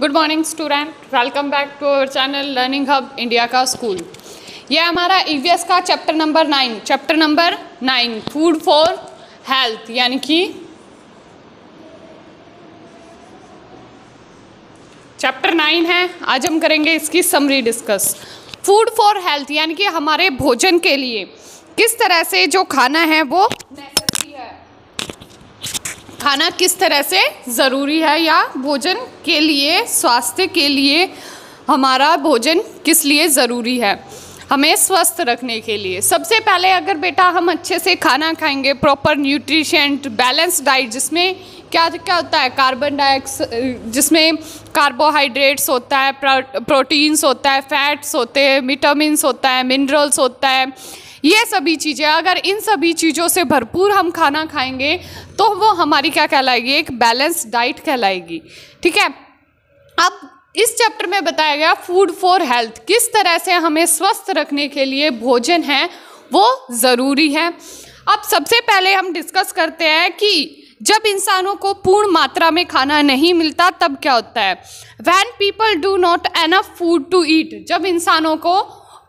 Good morning student welcome back to our channel learning hub India का school ये हमारा EVS का chapter number nine chapter number nine food for health यानी कि chapter nine है आज हम करेंगे इसकी summary discuss food for health यानी कि हमारे भोजन के लिए किस तरह से जो खाना है वो खाना किस तरह से ज़रूरी है या भोजन के लिए स्वास्थ्य के लिए हमारा भोजन किस लिए ज़रूरी है हमें स्वस्थ रखने के लिए सबसे पहले अगर बेटा हम अच्छे से खाना खाएंगे प्रॉपर न्यूट्रिशेंट बैलेंस डाइट जिसमें क्या क्या होता है कार्बन डाइक्स जिसमें कार्बोहाइड्रेट्स होता है प्रोटीन्स होता है फैट्स होते हैं विटामिन होता है मिनरल्स होता है ये सभी चीज़ें अगर इन सभी चीज़ों से भरपूर हम खाना खाएंगे तो वो हमारी क्या कहलाएगी एक बैलेंस डाइट कहलाएगी ठीक है अब इस चैप्टर में बताया गया फूड फॉर हेल्थ किस तरह से हमें स्वस्थ रखने के लिए भोजन है वो ज़रूरी है अब सबसे पहले हम डिस्कस करते हैं कि जब इंसानों को पूर्ण मात्रा में खाना नहीं मिलता तब क्या होता है when people do not enough food to eat जब इंसानों को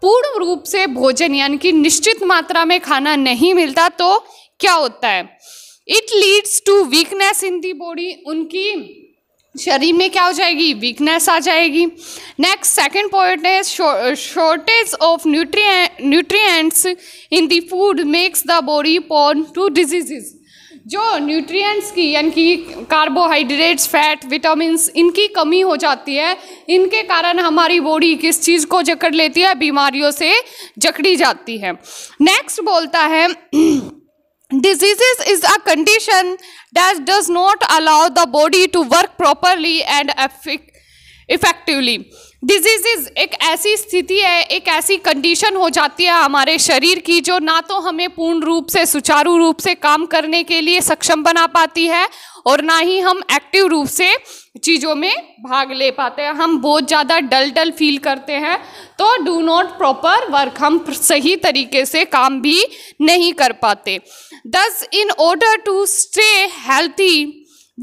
पूर्ण रूप से भोजन यानी कि निश्चित मात्रा में खाना नहीं मिलता तो क्या होता है it leads to weakness in the body उनकी शरीर में क्या हो जाएगी वीकनेस आ जाएगी नेक्स्ट सेकेंड पॉइंट है shortage of nutri nutrients in the food makes the body prone to diseases जो न्यूट्रिएंट्स की यानी कि कार्बोहाइड्रेट्स फैट विटामिन इनकी कमी हो जाती है इनके कारण हमारी बॉडी किस चीज़ को जकड़ लेती है बीमारियों से जकड़ी जाती है नेक्स्ट बोलता है diseases is a condition that does not allow the to work properly and effectively effectively diseases एक ऐसी स्थिति है एक ऐसी कंडीशन हो जाती है हमारे शरीर की जो ना तो हमें पूर्ण रूप से सुचारू रूप से काम करने के लिए सक्षम बना पाती है और ना ही हम एक्टिव रूप से चीज़ों में भाग ले पाते हैं हम बहुत ज़्यादा डल डल फील करते हैं तो डू नॉट प्रॉपर वर्क हम सही तरीके से काम भी नहीं कर पाते thus in order to stay healthy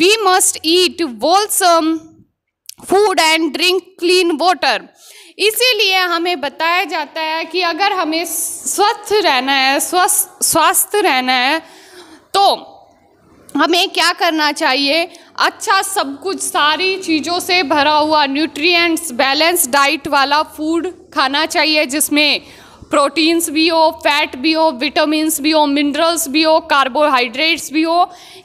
we must eat wholesome food and drink clean water इसीलिए हमें बताया जाता है कि अगर हमें स्वस्थ रहना है स्वस्थ स्वस्थ रहना है तो हमें क्या करना चाहिए अच्छा सब कुछ सारी चीज़ों से भरा हुआ न्यूट्रिएंट्स बैलेंस डाइट वाला फूड खाना चाहिए जिसमें प्रोटीन्स भी हो फैट भी हो विटामिन्स भी हो मिनरल्स भी हो कार्बोहाइड्रेट्स भी हो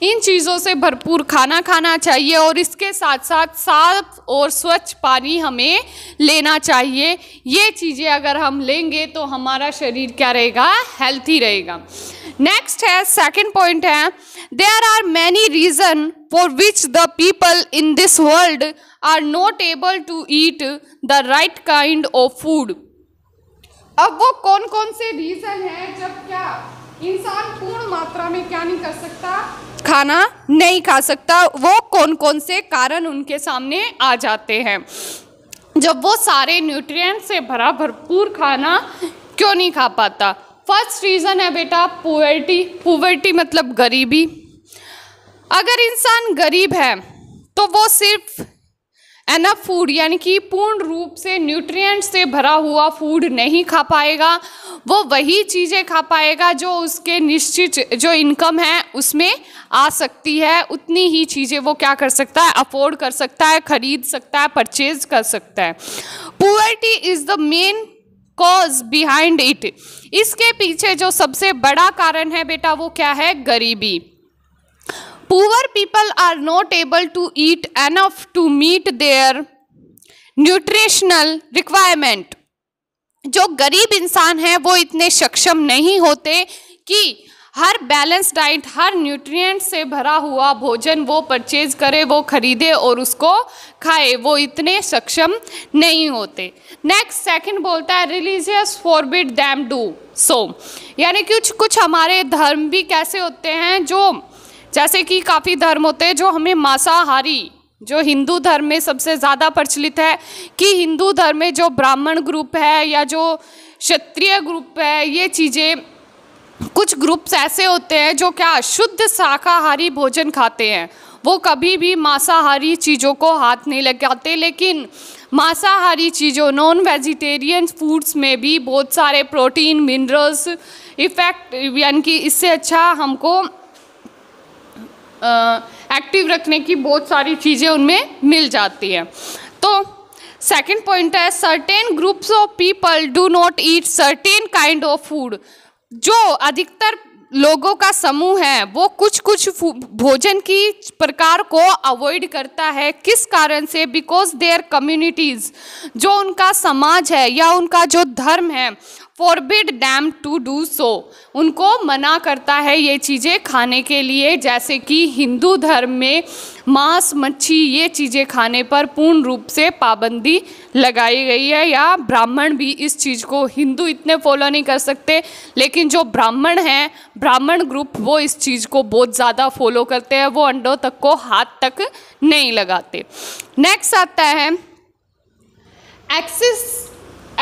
इन चीज़ों से भरपूर खाना खाना चाहिए और इसके साथ साथ साफ और स्वच्छ पानी हमें लेना चाहिए ये चीज़ें अगर हम लेंगे तो हमारा शरीर क्या रहेगा हेल्थी रहेगा नेक्स्ट है सेकेंड पॉइंट है there are many reason for which the people in this world are not able to eat the right kind of food अब वो कौन कौन से रीज़न है जब क्या इंसान पूर्ण मात्रा में क्या नहीं कर सकता खाना नहीं खा सकता वो कौन कौन से कारण उनके सामने आ जाते हैं जब वो सारे न्यूट्रिएंट से भरा भरपूर खाना क्यों नहीं खा पाता फर्स्ट रीज़न है बेटा पुअर्टी पुअर्टी मतलब गरीबी अगर इंसान गरीब है तो वो सिर्फ एनफ फूड यानी कि पूर्ण रूप से न्यूट्रिएंट से भरा हुआ फूड नहीं खा पाएगा वो वही चीज़ें खा पाएगा जो उसके निश्चित जो इनकम है उसमें आ सकती है उतनी ही चीज़ें वो क्या कर सकता है अफोर्ड कर सकता है खरीद सकता है परचेज कर सकता है poverty is the main cause behind it इसके पीछे जो सबसे बड़ा कारण है बेटा वो क्या है गरीबी poor people are not able to eat enough to meet their nutritional requirement जो गरीब इंसान हैं वो इतने सक्षम नहीं होते कि हर बैलेंस डाइट हर न्यूट्रिएंट से भरा हुआ भोजन वो परचेज करे वो खरीदे और उसको खाए वो इतने सक्षम नहीं होते नेक्स्ट सेकंड बोलता है religious forbid them do so यानी कुछ कुछ हमारे धर्म भी कैसे होते हैं जो जैसे कि काफ़ी धर्म होते हैं जो हमें मांसाहारी जो हिंदू धर्म में सबसे ज़्यादा प्रचलित है कि हिंदू धर्म में जो ब्राह्मण ग्रुप है या जो क्षत्रिय ग्रुप है ये चीज़ें कुछ ग्रुप्स ऐसे होते हैं जो क्या शुद्ध शाकाहारी भोजन खाते हैं वो कभी भी मांसाहारी चीज़ों को हाथ नहीं लगाते लेकिन मांसाहारी चीज़ों नॉन वेजिटेरियन फूड्स में भी बहुत सारे प्रोटीन मिनरल्स इफ़ेक्ट यानी कि इससे अच्छा हमको एक्टिव रखने की बहुत सारी चीज़ें उनमें मिल जाती हैं तो सेकंड पॉइंट है certain groups of people do not eat certain kind of food जो अधिकतर लोगों का समूह है वो कुछ कुछ भोजन की प्रकार को अवॉइड करता है किस कारण से बिकॉज देयर कम्युनिटीज़ जो उनका समाज है या उनका जो धर्म है forbid them to do so उनको मना करता है ये चीज़ें खाने के लिए जैसे कि हिंदू धर्म में मांस मच्छी ये चीज़ें खाने पर पूर्ण रूप से पाबंदी लगाई गई है या ब्राह्मण भी इस चीज़ को हिंदू इतने फॉलो नहीं कर सकते लेकिन जो ब्राह्मण हैं ब्राह्मण ग्रुप वो इस चीज़ को बहुत ज़्यादा फॉलो करते हैं वो अंडों तक को हाथ तक नहीं लगाते नेक्स्ट आता है excess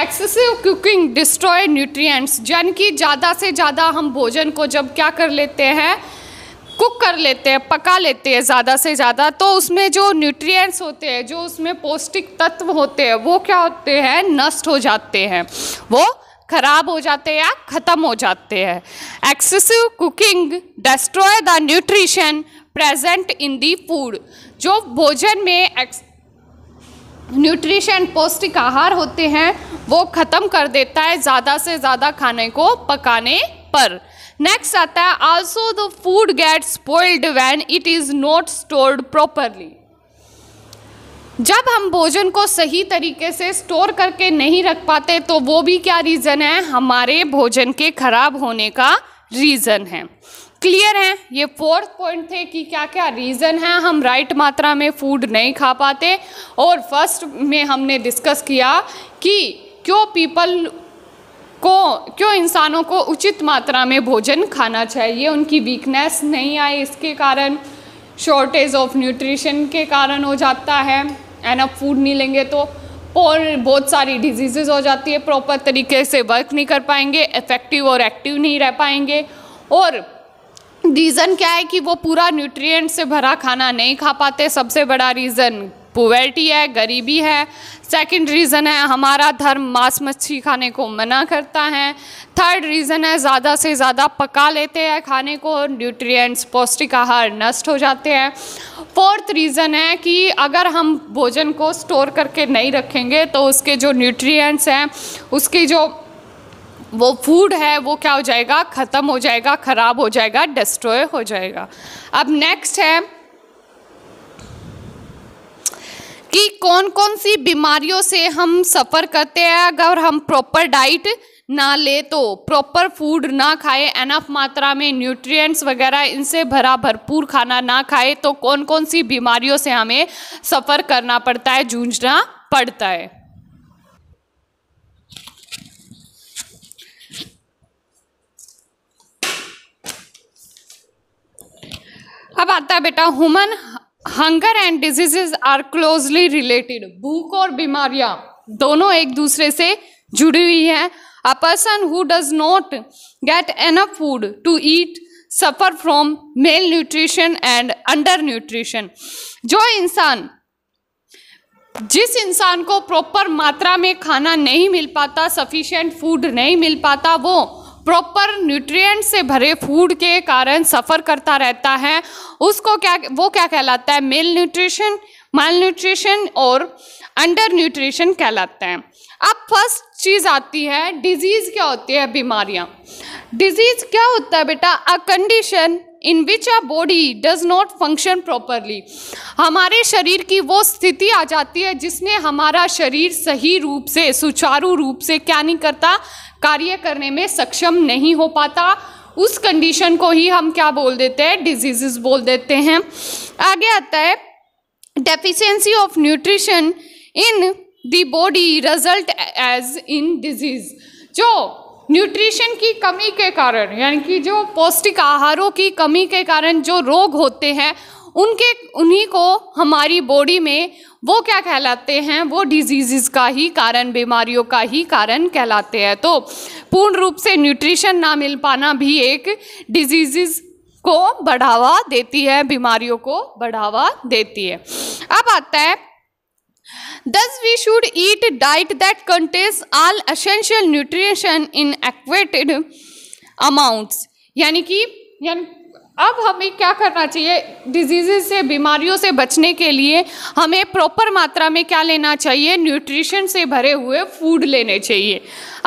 excessive cooking destroy nutrients जन कि ज़्यादा से ज़्यादा हम भोजन को जब क्या कर लेते हैं कुक कर लेते हैं पका लेते हैं ज़्यादा से ज़्यादा तो उसमें जो न्यूट्रिएंट्स होते हैं जो उसमें पौष्टिक तत्व होते हैं वो क्या होते हैं नष्ट हो जाते हैं वो खराब हो जाते हैं या ख़त्म हो जाते हैं excessive cooking destroy the nutrition present in the food जो भोजन में एक्स न्यूट्रिशन पौष्टिक आहार होते हैं वो ख़त्म कर देता है ज़्यादा से ज़्यादा खाने को पकाने पर नेक्स्ट आता है also the food gets spoiled when it is not stored properly जब हम भोजन को सही तरीके से स्टोर करके नहीं रख पाते तो वो भी क्या रीज़न है हमारे भोजन के ख़राब होने का रीज़न है क्लियर है ये फोर्थ पॉइंट थे कि क्या क्या रीज़न है हम राइट मात्रा में फूड नहीं खा पाते और फर्स्ट में हमने डिस्कस किया कि क्यों पीपल को क्यों इंसानों को उचित मात्रा में भोजन खाना चाहिए उनकी वीकनेस नहीं आए इसके कारण शॉर्टेज ऑफ न्यूट्रिशन के कारण हो जाता है एंड अब फूड नहीं लेंगे तो और बहुत सारी डिजीज़ हो जाती है प्रॉपर तरीके से वर्क नहीं कर पाएंगे इफ़ेक्टिव और एक्टिव नहीं रह पाएंगे और रीज़न क्या है कि वो पूरा न्यूट्रिएंट से भरा खाना नहीं खा पाते सबसे बड़ा रीज़न पुवर्टी है गरीबी है सेकंड रीज़न है हमारा धर्म मांस मच्छी खाने को मना करता है थर्ड रीज़न है ज़्यादा से ज़्यादा पका लेते हैं खाने को न्यूट्रिएंट्स पौष्टिक आहार नष्ट हो जाते हैं फोर्थ रीज़न है कि अगर हम भोजन को स्टोर करके नहीं रखेंगे तो उसके जो न्यूट्रिएंट्स हैं उसकी जो वो फूड है वो क्या हो जाएगा ख़त्म हो जाएगा ख़राब हो जाएगा डिस्ट्रॉय हो जाएगा अब नेक्स्ट है कि कौन कौन सी बीमारियों से हम सफ़र करते हैं अगर हम प्रॉपर डाइट ना ले तो प्रॉपर फूड ना खाए एनफ मात्रा में न्यूट्रिएंट्स वगैरह इनसे भरा भरपूर खाना ना खाए तो कौन कौन सी बीमारियों से हमें सफ़र करना पड़ता है जूझना पड़ता है अब आता है बेटा human hunger and diseases are closely related भूख और बीमारियां दोनों एक दूसरे से जुड़ी हुई है a person who does not get enough food to eat suffer from malnutrition and undernutrition जो इंसान जिस इंसान को प्रॉपर मात्रा में खाना नहीं मिल पाता सफिशेंट फूड नहीं मिल पाता वो प्रॉपर न्यूट्रिएंट से भरे फूड के कारण सफ़र करता रहता है उसको क्या वो क्या कहलाता है मेल न्यूट्रिशन माल न्यूट्रिशन और अंडर न्यूट्रिशन कहलाते हैं अब फर्स्ट चीज़ आती है डिजीज़ क्या होती है बीमारियाँ डिजीज़ क्या होता है बेटा a condition in which a body does not function properly हमारे शरीर की वो स्थिति आ जाती है जिसमें हमारा शरीर सही रूप से सुचारू रूप से क्या नहीं करता कार्य करने में सक्षम नहीं हो पाता उस कंडीशन को ही हम क्या बोल देते हैं डिजीजेस बोल देते हैं आगे आता है deficiency of nutrition in the body result as in disease जो न्यूट्रिशन की कमी के कारण यानी कि जो पौष्टिक आहारों की कमी के कारण जो रोग होते हैं उनके उन्हीं को हमारी बॉडी में वो क्या कहलाते हैं वो डिजीज़ का ही कारण बीमारियों का ही कारण कहलाते हैं तो पूर्ण रूप से न्यूट्रिशन ना मिल पाना भी एक डिजीज़ को बढ़ावा देती है बीमारियों को बढ़ावा देती है अब आता है thus we should eat diet that contains all essential nutrition in adequate amounts यानी कि यानी अब हमें क्या करना चाहिए डिजीजेज से बीमारियों से बचने के लिए हमें प्रॉपर मात्रा में क्या लेना चाहिए न्यूट्रिशन से भरे हुए फूड लेने चाहिए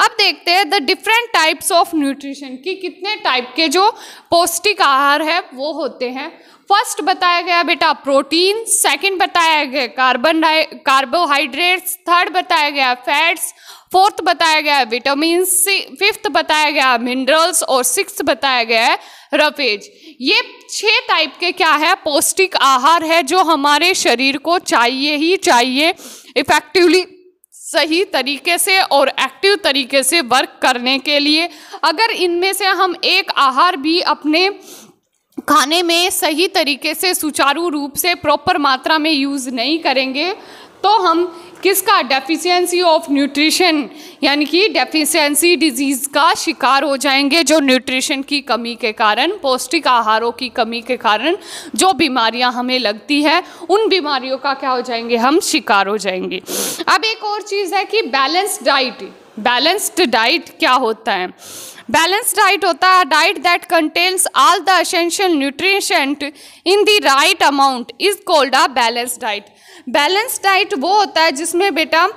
अब देखते हैं the different types of nutrition कि कितने टाइप के जो पौष्टिक आहार है वो होते हैं फर्स्ट बताया गया बेटा प्रोटीन सेकंड बताया गया कार्बन कार्बोहाइड्रेट्स थर्ड बताया गया फैट्स फोर्थ बताया गया है विटामिन सी फिफ्थ बताया गया मिनरल्स और सिक्स बताया गया है रफेज ये छह टाइप के क्या है पौष्टिक आहार है जो हमारे शरीर को चाहिए ही चाहिए इफेक्टिवली सही तरीके से और एक्टिव तरीके से वर्क करने के लिए अगर इनमें से हम एक आहार भी अपने खाने में सही तरीके से सुचारू रूप से प्रॉपर मात्रा में यूज़ नहीं करेंगे तो हम किसका डेफिशिएंसी ऑफ न्यूट्रिशन यानी कि डेफिशिएंसी डिजीज़ का शिकार हो जाएंगे जो न्यूट्रिशन की कमी के कारण पौष्टिक आहारों की कमी के कारण जो बीमारियां हमें लगती है उन बीमारियों का क्या हो जाएंगे हम शिकार हो जाएंगे अब एक और चीज़ है कि बैलेंस डाइट बैलेंस्ड डाइट क्या होता है बैलेंस डाइट होता है diet that contains all the essential nutrient in the right amount is called a balance diet balance diet वो होता है जिसमें बेटा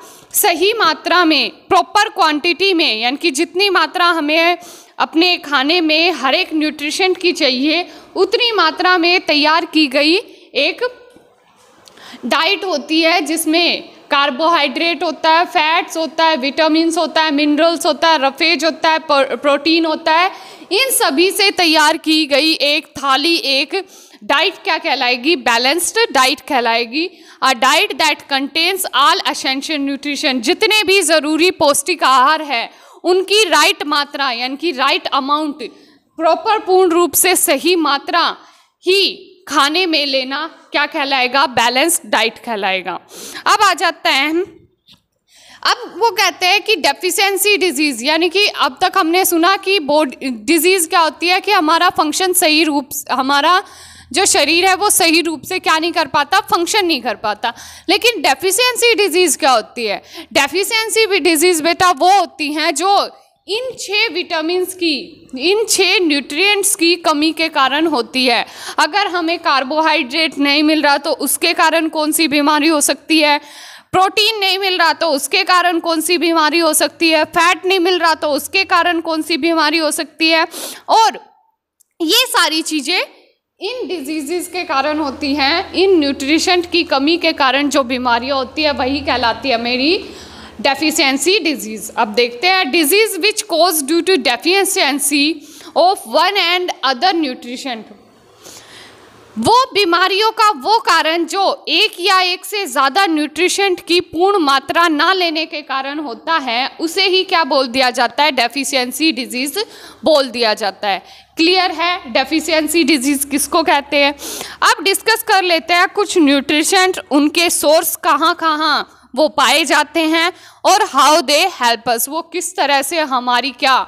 सही मात्रा में प्रॉपर क्वांटिटी में यानी कि जितनी मात्रा हमें अपने खाने में हर एक न्यूट्रिशन की चाहिए उतनी मात्रा में तैयार की गई एक डाइट होती है जिसमें कार्बोहाइड्रेट होता है फैट्स होता है विटामिन होता है मिनरल्स होता है रफेज होता है प्रोटीन होता है इन सभी से तैयार की गई एक थाली एक डाइट क्या कहलाएगी बैलेंस्ड डाइट कहलाएगी a diet that contains all essential nutrition जितने भी ज़रूरी पौष्टिक आहार है उनकी राइट मात्रा यानी कि राइट अमाउंट प्रॉपर पूर्ण रूप से सही मात्रा ही खाने में लेना क्या कहलाएगा बैलेंस्ड डाइट कहलाएगा अब आ जाता है अब वो कहते हैं कि डेफिशिएंसी डिजीज़ यानी कि अब तक हमने सुना कि बोड डिजीज़ क्या होती है कि हमारा फंक्शन सही रूप हमारा जो शरीर है वो सही रूप से क्या नहीं कर पाता फंक्शन नहीं कर पाता लेकिन डेफिशिएंसी डिजीज़ क्या होती है डेफिशिएंसी डिजीज़ बेटा वो होती हैं जो इन छः विटामिन की इन छः न्यूट्रिएंट्स की कमी के कारण होती है अगर हमें कार्बोहाइड्रेट नहीं मिल रहा तो उसके कारण कौन सी बीमारी हो सकती है प्रोटीन नहीं मिल रहा तो उसके कारण कौन सी बीमारी हो सकती है फैट नहीं मिल रहा तो उसके कारण कौन सी बीमारी हो सकती है और ये सारी चीज़ें इन डिजीज़ के कारण होती हैं इन न्यूट्रिशन की कमी के कारण जो बीमारियाँ होती है वही कहलाती है मेरी डेफिशिएंसी डिजीज़ अब देखते हैं disease which cause due to deficiency of one and other nutrient वो बीमारियों का वो कारण जो एक या एक से ज़्यादा न्यूट्रिशेंट की पूर्ण मात्रा ना लेने के कारण होता है उसे ही क्या बोल दिया जाता है डेफिशिएंसी डिजीज़ बोल दिया जाता है क्लियर है डेफिशिएंसी डिजीज़ किसको कहते हैं अब डिस्कस कर लेते हैं कुछ न्यूट्रिशेंट उनके सोर्स कहाँ कहाँ वो पाए जाते हैं और हाउ दे हेल्पस वो किस तरह से हमारी क्या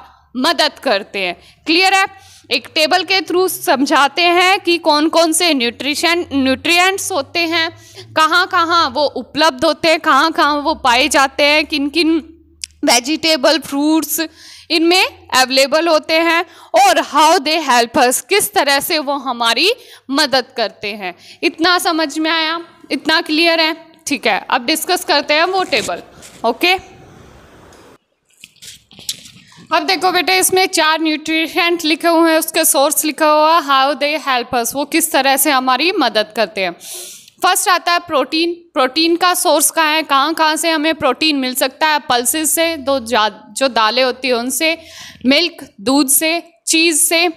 मदद करते हैं क्लियर है एक टेबल के थ्रू समझाते हैं कि कौन कौन से न्यूट्रिशन न्यूट्रिएंट्स होते हैं कहाँ कहाँ वो उपलब्ध होते हैं कहाँ कहाँ वो पाए जाते हैं किन किन वेजिटेबल फ्रूट्स इनमें अवेलेबल होते हैं और हाउ दे हेल्प अस किस तरह से वो हमारी मदद करते हैं इतना समझ में आया इतना क्लियर है ठीक है अब डिस्कस करते हैं वो टेबल ओके okay? अब देखो बेटे इसमें चार न्यूट्रिशेंट लिखे हुए हैं उसके सोर्स लिखा हुआ है हाउ दे हेल्प अस वो किस तरह से हमारी मदद करते हैं फर्स्ट आता है प्रोटीन प्रोटीन का सोर्स कहाँ है कहाँ कहाँ से हमें प्रोटीन मिल सकता है पल्सेस से दो जो दालें होती हैं उनसे मिल्क दूध से चीज़ से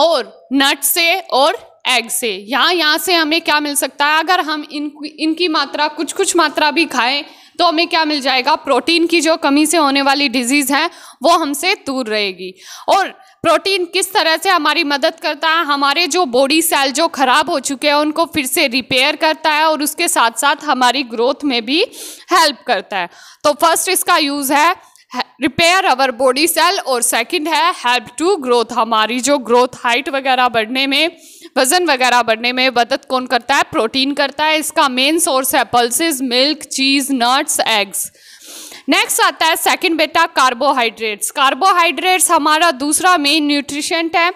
और नट से और एग से यहाँ यहाँ से हमें क्या मिल सकता है अगर हम इन इनकी मात्रा कुछ कुछ मात्रा भी खाएं तो हमें क्या मिल जाएगा प्रोटीन की जो कमी से होने वाली डिजीज़ है वो हमसे दूर रहेगी और प्रोटीन किस तरह से हमारी मदद करता है हमारे जो बॉडी सेल जो ख़राब हो चुके हैं उनको फिर से रिपेयर करता है और उसके साथ साथ हमारी ग्रोथ में भी हेल्प करता है तो फर्स्ट इसका यूज़ है रिपेयर अवर बॉडी सेल और सेकंड है हेल्प टू ग्रोथ हमारी जो ग्रोथ हाइट वगैरह बढ़ने में वज़न वगैरह बढ़ने में मदद कौन करता है प्रोटीन करता है इसका मेन सोर्स है pulses milk cheese nuts eggs next आता है सेकंड बेटा कार्बोहाइड्रेट्स कार्बोहाइड्रेट्स हमारा दूसरा मेन न्यूट्रिशेंट है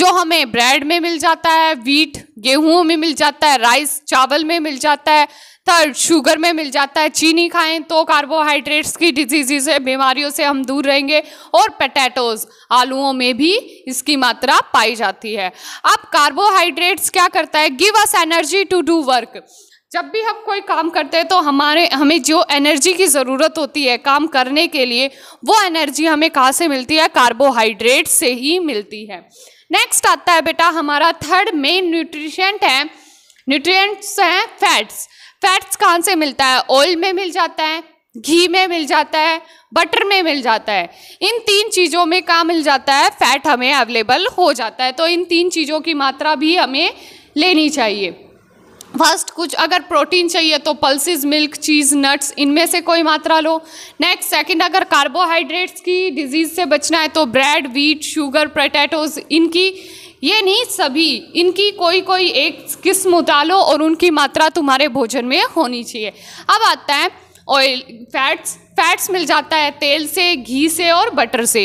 जो हमें ब्रेड में मिल जाता है वीट गेहूं में मिल जाता है राइस चावल में मिल जाता है तो शुगर में मिल जाता है चीनी खाएं तो कार्बोहाइड्रेट्स की डिजीजी से बीमारियों से हम दूर रहेंगे और पटेटोज आलूओं में भी इसकी मात्रा पाई जाती है अब कार्बोहाइड्रेट्स क्या करता है give us energy to do work जब भी हम कोई काम करते हैं तो हमारे हमें जो एनर्जी की ज़रूरत होती है काम करने के लिए वो एनर्जी हमें कहाँ से मिलती है कार्बोहाइड्रेट से ही मिलती है नेक्स्ट आता है बेटा हमारा थर्ड मेन न्यूट्रिशेंट है न्यूट्रिएंट्स हैं फैट्स फैट्स कहाँ से मिलता है ऑयल में मिल जाता है घी में मिल जाता है बटर में मिल जाता है इन तीन चीज़ों में कहाँ मिल जाता है फैट हमें अवेलेबल हो जाता है तो इन तीन चीज़ों की मात्रा भी हमें लेनी चाहिए फर्स्ट कुछ अगर प्रोटीन चाहिए तो पल्सिस मिल्क चीज़ नट्स इनमें से कोई मात्रा लो नेक्स्ट सेकंड अगर कार्बोहाइड्रेट्स की डिजीज़ से बचना है तो ब्रेड वीट शुगर पोटैटोज इनकी ये नहीं सभी इनकी कोई कोई एक किस्म उतालो और उनकी मात्रा तुम्हारे भोजन में होनी चाहिए अब आता है ऑयल फैट्स फैट्स मिल जाता है तेल से घी से और बटर से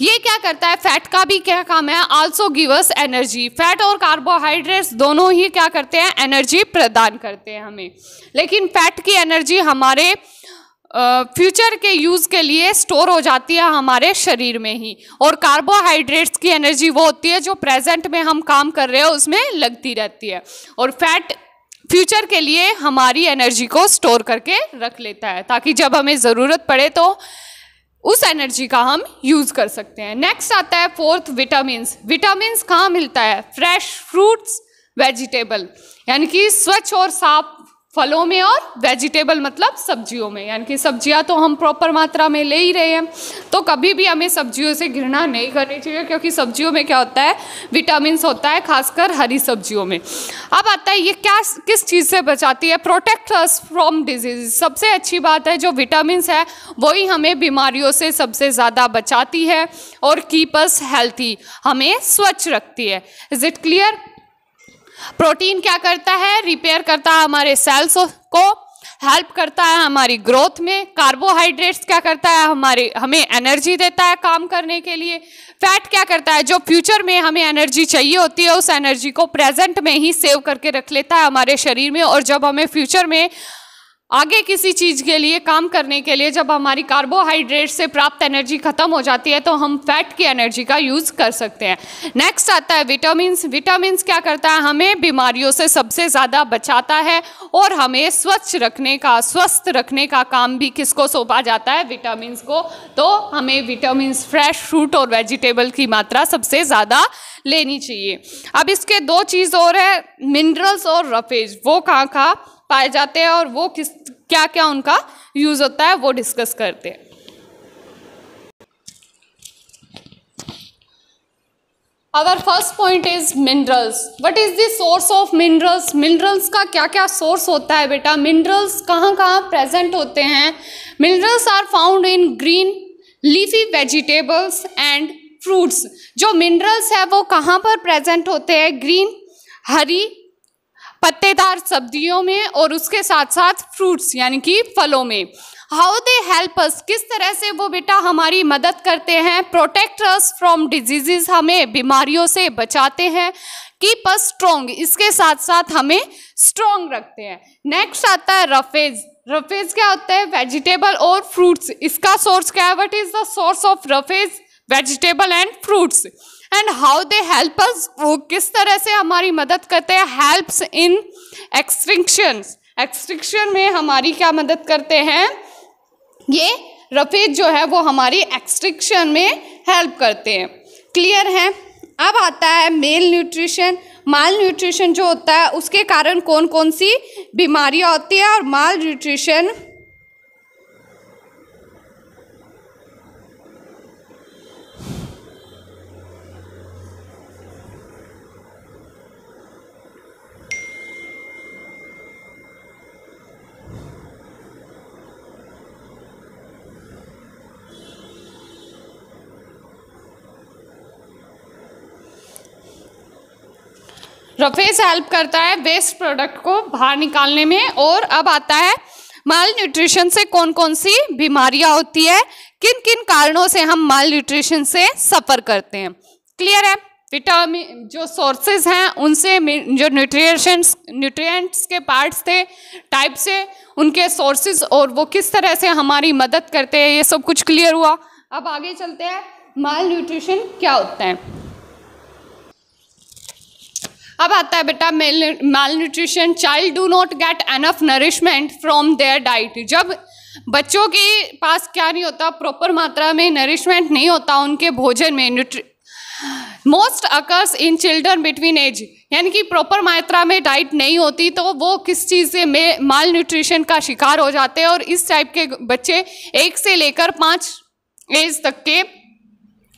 ये क्या करता है फैट का भी क्या काम है आल्सो गिवस एनर्जी फैट और कार्बोहाइड्रेट्स दोनों ही क्या करते हैं एनर्जी प्रदान करते हैं हमें लेकिन फैट की एनर्जी हमारे फ्यूचर के यूज़ के लिए स्टोर हो जाती है हमारे शरीर में ही और कार्बोहाइड्रेट्स की एनर्जी वो होती है जो प्रेजेंट में हम काम कर रहे हैं उसमें लगती रहती है और फैट फ्यूचर के लिए हमारी एनर्जी को स्टोर करके रख लेता है ताकि जब हमें ज़रूरत पड़े तो उस एनर्जी का हम यूज़ कर सकते हैं नेक्स्ट आता है फोर्थ विटामिन विटामिन कहाँ मिलता है फ्रेश फ्रूट्स वेजिटेबल यानी कि स्वच्छ और साफ फलों में और वेजिटेबल मतलब सब्जियों में यानी कि सब्जियां तो हम प्रॉपर मात्रा में ले ही रहे हैं तो कभी भी हमें सब्जियों से घृणा नहीं करनी चाहिए क्योंकि सब्जियों में क्या होता है विटामिन होता है खासकर हरी सब्जियों में अब आता है ये क्या किस चीज़ से बचाती है प्रोटेक्ट अस फ्रॉम डिजीज सबसे अच्छी बात है जो विटामिन है वही हमें बीमारियों से सबसे ज़्यादा बचाती है और कीपस हेल्थी हमें स्वच्छ रखती है इज़ इट क्लियर प्रोटीन क्या करता है रिपेयर करता है हमारे सेल्स को हेल्प करता है हमारी ग्रोथ में कार्बोहाइड्रेट्स क्या करता है हमारे हमें एनर्जी देता है काम करने के लिए फैट क्या करता है जो फ्यूचर में हमें एनर्जी चाहिए होती है उस एनर्जी को प्रेजेंट में ही सेव करके रख लेता है हमारे शरीर में और जब हमें फ्यूचर में आगे किसी चीज़ के लिए काम करने के लिए जब हमारी कार्बोहाइड्रेट से प्राप्त एनर्जी खत्म हो जाती है तो हम फैट की एनर्जी का यूज़ कर सकते हैं नेक्स्ट आता है विटामिन विटामिन क्या करता है हमें बीमारियों से सबसे ज़्यादा बचाता है और हमें स्वच्छ रखने का स्वस्थ रखने का काम भी किसको सौंपा जाता है विटामिन को तो हमें विटामिन फ्रेश फ्रूट और वेजिटेबल की मात्रा सबसे ज़्यादा लेनी चाहिए अब इसके दो चीज़ और है मिनरल्स और रफेज वो कहाँ कहाँ पाए जाते हैं और वो किस क्या क्या उनका यूज़ होता है वो डिस्कस करते हैं our first point is minerals what is the source of minerals minerals का क्या क्या सोर्स होता है बेटा मिनरल्स कहाँ कहाँ प्रेजेंट होते हैं minerals are found in green leafy vegetables and fruits जो मिनरल्स है वो कहाँ पर प्रेजेंट होते हैं ग्रीन हरी पत्तेदार सब्जियों में और उसके साथ साथ फ्रूट्स यानी कि फलों में हाउ दे हेल्प अस किस तरह से वो बेटा हमारी मदद करते हैं प्रोटेक्ट अस फ्रॉम डिजीजेज हमें बीमारियों से बचाते हैं कीप अस स्ट्रोंग इसके साथ साथ हमें स्ट्रोंग रखते हैं नेक्स्ट आता है रफेज रफेज क्या होता है वेजिटेबल और फ्रूट्स इसका सोर्स क्या है what is the source of roughage vegetable and fruits and how they help us वो किस तरह से हमारी मदद करते हैं हेल्प्स इन एक्सट्रिक्शन एक्सट्रिक्शन में हमारी क्या मदद करते हैं ये रफेज जो है वो हमारी एक्सट्रिक्शन में हेल्प करते हैं क्लियर है अब आता है मेल न्यूट्रिशन माल न्यूट्रिशन जो होता है उसके कारण कौन कौन सी बीमारियाँ होती है और माल न्यूट्रिशन रफेज हेल्प करता है वेस्ट प्रोडक्ट को बाहर निकालने में और अब आता है माल न्यूट्रिशन से कौन कौन सी बीमारियां होती है किन किन कारणों से हम माल न्यूट्रिशन से सफ़र करते हैं क्लियर है विटामिन जो सोर्सेज हैं उनसे जो न्यूट्रिशंस न्यूट्रिएंट्स के पार्ट्स थे टाइप से उनके सोर्सेज और वो किस तरह से हमारी मदद करते हैं ये सब कुछ क्लियर हुआ अब आगे चलते हैं माल न्यूट्रिशन क्या होता है अब आता है बेटा malnutrition child do not get enough nourishment from their diet जब बच्चों के पास क्या नहीं होता प्रॉपर मात्रा में नरिशमेंट नहीं होता उनके भोजन में न्यूट्री most occurs in children between age यानी कि प्रॉपर मात्रा में डाइट नहीं होती तो वो किस चीज़ से में माल न्यूट्रिशन का शिकार हो जाते हैं और इस टाइप के बच्चे एक से लेकर पाँच एज तक के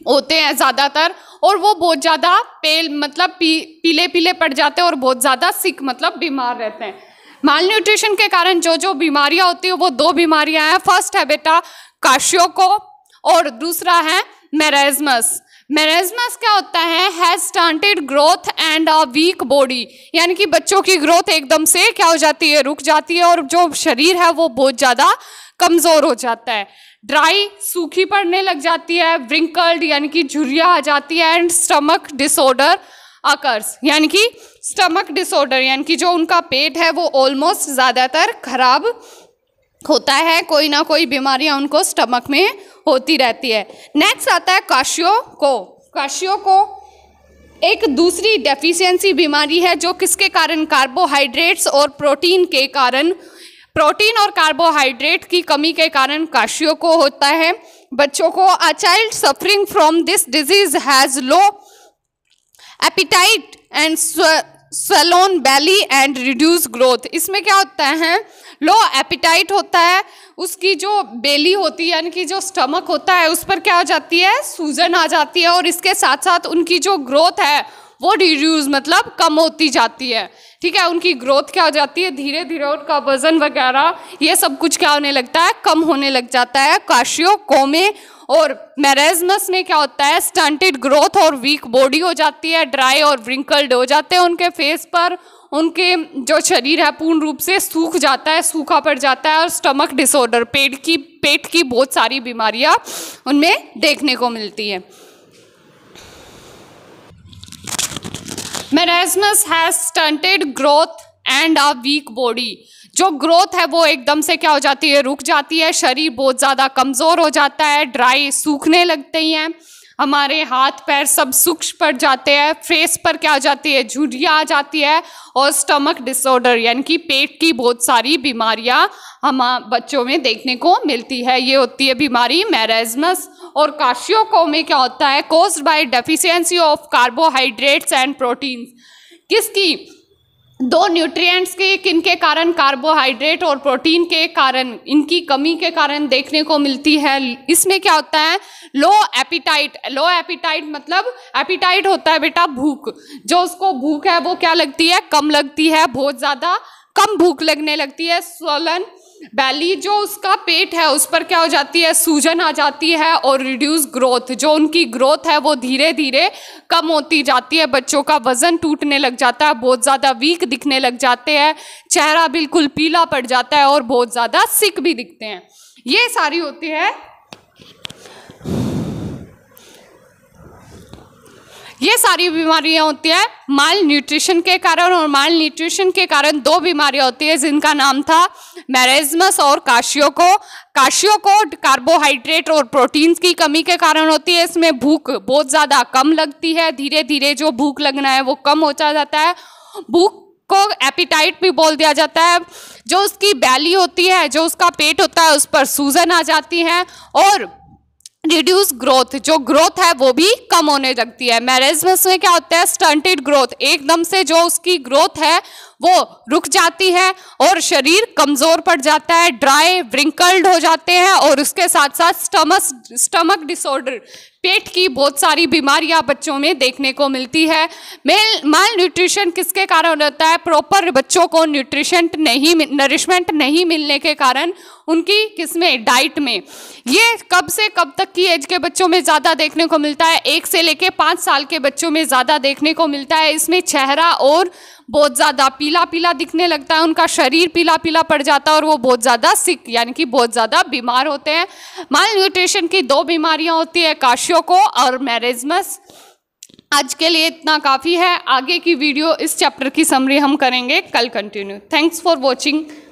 होते हैं ज़्यादातर और वो बहुत ज़्यादा पेल मतलब पी, पीले पीले पड़ जाते हैं और बहुत ज़्यादा सिक मतलब बीमार रहते हैं माल न्यूट्रिशन के कारण जो जो बीमारियां होती है वो दो बीमारियां हैं फर्स्ट है बेटा को और दूसरा है मेरेजमस मेरेजमस क्या होता है has stunted growth and a weak body यानी कि बच्चों की ग्रोथ एकदम से क्या हो जाती है रुक जाती है और जो शरीर है वो बहुत ज़्यादा कमज़ोर हो जाता है ड्राई सूखी पड़ने लग जाती है व्रिंकल्ड यानी कि झुरिया आ जाती है एंड स्टमक डिसऑर्डर आकर्स यानी कि स्टमक डिसऑर्डर यानी कि जो उनका पेट है वो ऑलमोस्ट ज़्यादातर खराब होता है कोई ना कोई बीमारियां उनको स्टमक में होती रहती है नेक्स्ट आता है काशियो को काशियो को एक दूसरी डेफिशिएंसी बीमारी है जो किसके कारण कार्बोहाइड्रेट्स और प्रोटीन के कारण प्रोटीन और कार्बोहाइड्रेट की कमी के कारण काशियों को होता है बच्चों को a child suffering from this disease has low appetite and swollen belly and reduce growth इसमें क्या होता है लो एपिटाइट होता है उसकी जो बेली होती है यानी कि जो स्टमक होता है उस पर क्या हो जाती है सूजन आ जाती है और इसके साथ साथ उनकी जो ग्रोथ है वो रिड्यूज मतलब कम होती जाती है ठीक है उनकी ग्रोथ क्या हो जाती है धीरे धीरे उनका वजन वगैरह ये सब कुछ क्या होने लगता है कम होने लग जाता है काशियो कोमे और मैरेजमस में क्या होता है स्टंटेड ग्रोथ और वीक बॉडी हो जाती है ड्राई और व्रिंकल्ड हो जाते हैं उनके फेस पर उनके जो शरीर है पूर्ण रूप से सूख जाता है सूखा पड़ जाता है और स्टमक डिसऑर्डर पेट की पेट की बहुत सारी बीमारियां उनमें देखने को मिलती हैं marasmus has stunted growth and a weak body जो ग्रोथ है वो एकदम से क्या हो जाती है रुक जाती है शरीर बहुत ज़्यादा कमज़ोर हो जाता है ड्राई सूखने लगते ही हैं हमारे हाथ पैर सब सूक्ष्म पड़ जाते हैं फेस पर क्या जाती है झुरिया आ जाती है और स्टमक डिसऑर्डर यानी कि पेट की बहुत सारी बीमारियां हम बच्चों में देखने को मिलती है ये होती है बीमारी मैरेजमस और काशियोको में क्या होता है cause by deficiency of carbohydrates and proteins किसकी दो न्यूट्रिएंट्स के किन के कारण कार्बोहाइड्रेट और प्रोटीन के कारण इनकी कमी के कारण देखने को मिलती है इसमें क्या होता है लो एपिटाइट लो एपिटाइट मतलब एपिटाइट होता है बेटा भूख जो उसको भूख है वो क्या लगती है कम लगती है बहुत ज़्यादा कम भूख लगने लगती है स्वलन बैली जो उसका पेट है उस पर क्या हो जाती है सूजन आ जाती है और रिड्यूस ग्रोथ जो उनकी ग्रोथ है वो धीरे धीरे कम होती जाती है बच्चों का वजन टूटने लग जाता है बहुत ज़्यादा वीक दिखने लग जाते हैं चेहरा बिल्कुल पीला पड़ जाता है और बहुत ज़्यादा सिक भी दिखते हैं ये सारी होती है ये सारी बीमारियां होती है माल न्यूट्रिशन के कारण और माल न्यूट्रिशन के कारण दो बीमारियां होती है जिनका नाम था मैरेजमस और काशियों को काशियों को कार्बोहाइड्रेट और प्रोटीन्स की कमी के कारण होती है इसमें भूख बहुत ज़्यादा कम लगती है धीरे धीरे जो भूख लगना है वो कम होता जाता है भूख को एपिटाइट भी बोल दिया जाता है जो उसकी बैली होती है जो उसका पेट होता है उस पर सूजन आ जाती है और रिड्यूस ग्रोथ जो ग्रोथ है वो भी कम होने लगती है मैरिज में क्या होता है स्टंटेड ग्रोथ एकदम से जो उसकी ग्रोथ है वो रुक जाती है और शरीर कमज़ोर पड़ जाता है ड्राई व्रिंकल्ड हो जाते हैं और उसके साथ साथ स्टमक स्टमक डिसऑर्डर पेट की बहुत सारी बीमारियां बच्चों में देखने को मिलती है मेल माल न्यूट्रिशन किसके कारण होता है प्रॉपर बच्चों को न्यूट्रिशन नहीं नरिशमेंट नहीं मिलने के कारण उनकी किसमें डाइट में ये कब से कब तक की एज के बच्चों में ज़्यादा देखने को मिलता है एक से लेके पाँच साल के बच्चों में ज़्यादा देखने को मिलता है इसमें चेहरा और बहुत ज़्यादा पीला पीला दिखने लगता है उनका शरीर पीला पीला पड़ जाता है और वो बहुत ज़्यादा सिक यानी कि बहुत ज़्यादा बीमार होते हैं माल न्यूट्रिशन की दो बीमारियाँ होती है काशियों को और मैरेजमस आज के लिए इतना काफ़ी है आगे की वीडियो इस चैप्टर की समरी हम करेंगे कल कंटिन्यू थैंक्स फॉर वॉचिंग